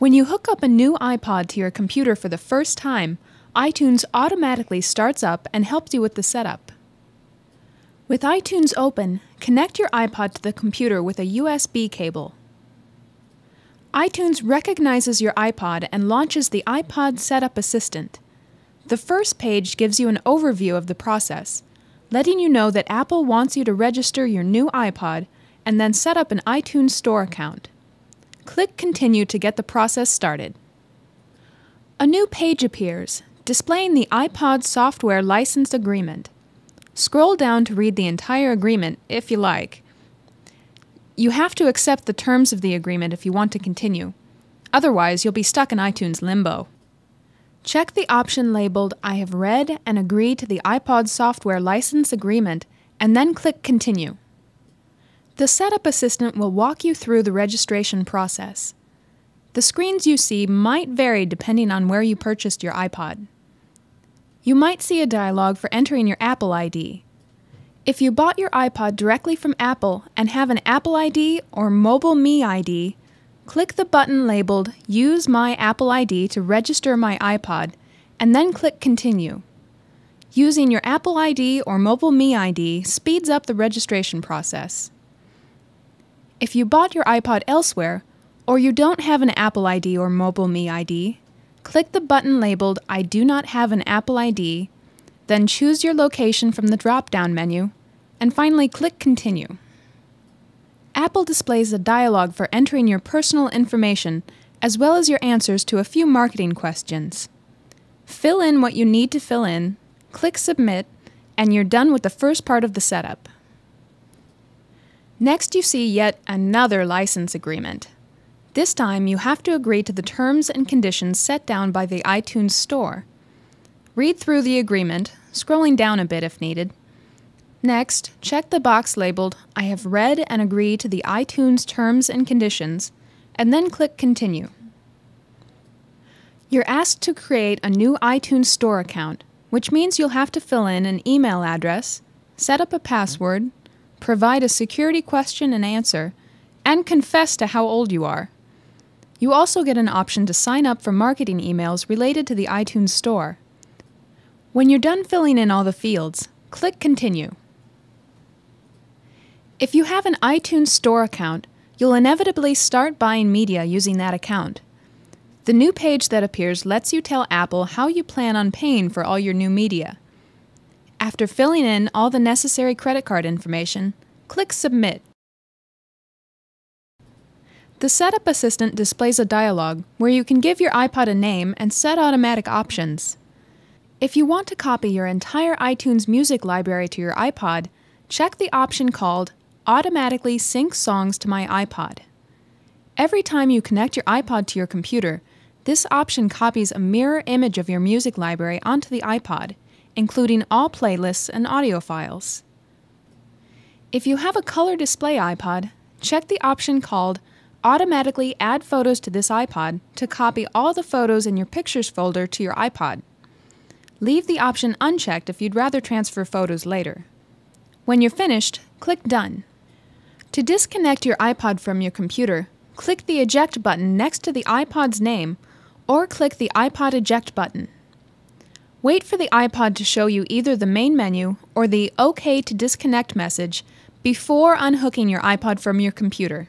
When you hook up a new iPod to your computer for the first time, iTunes automatically starts up and helps you with the setup. With iTunes open, connect your iPod to the computer with a USB cable. iTunes recognizes your iPod and launches the iPod Setup Assistant. The first page gives you an overview of the process, letting you know that Apple wants you to register your new iPod and then set up an iTunes Store account. Click Continue to get the process started. A new page appears, displaying the iPod software license agreement. Scroll down to read the entire agreement, if you like. You have to accept the terms of the agreement if you want to continue. Otherwise, you'll be stuck in iTunes limbo. Check the option labeled I have read and agree to the iPod software license agreement and then click Continue. The setup assistant will walk you through the registration process. The screens you see might vary depending on where you purchased your iPod. You might see a dialog for entering your Apple ID. If you bought your iPod directly from Apple and have an Apple ID or Mobile Me ID, click the button labeled Use My Apple ID to register my iPod and then click Continue. Using your Apple ID or Mobile Me ID speeds up the registration process. If you bought your iPod elsewhere, or you don't have an Apple ID or Mobile Me ID, click the button labeled I do not have an Apple ID, then choose your location from the drop down menu, and finally click Continue. Apple displays a dialog for entering your personal information as well as your answers to a few marketing questions. Fill in what you need to fill in, click Submit, and you're done with the first part of the setup. Next, you see yet another license agreement. This time, you have to agree to the terms and conditions set down by the iTunes Store. Read through the agreement, scrolling down a bit if needed. Next, check the box labeled I have read and agree to the iTunes terms and conditions, and then click Continue. You're asked to create a new iTunes Store account, which means you'll have to fill in an email address, set up a password, provide a security question and answer, and confess to how old you are. You also get an option to sign up for marketing emails related to the iTunes Store. When you're done filling in all the fields, click Continue. If you have an iTunes Store account, you'll inevitably start buying media using that account. The new page that appears lets you tell Apple how you plan on paying for all your new media. After filling in all the necessary credit card information, click Submit. The Setup Assistant displays a dialog where you can give your iPod a name and set automatic options. If you want to copy your entire iTunes music library to your iPod, check the option called Automatically Sync Songs to My iPod. Every time you connect your iPod to your computer, this option copies a mirror image of your music library onto the iPod including all playlists and audio files. If you have a color display iPod, check the option called Automatically Add Photos to this iPod to copy all the photos in your Pictures folder to your iPod. Leave the option unchecked if you'd rather transfer photos later. When you're finished, click Done. To disconnect your iPod from your computer, click the Eject button next to the iPod's name or click the iPod Eject button. Wait for the iPod to show you either the main menu or the OK to disconnect message before unhooking your iPod from your computer.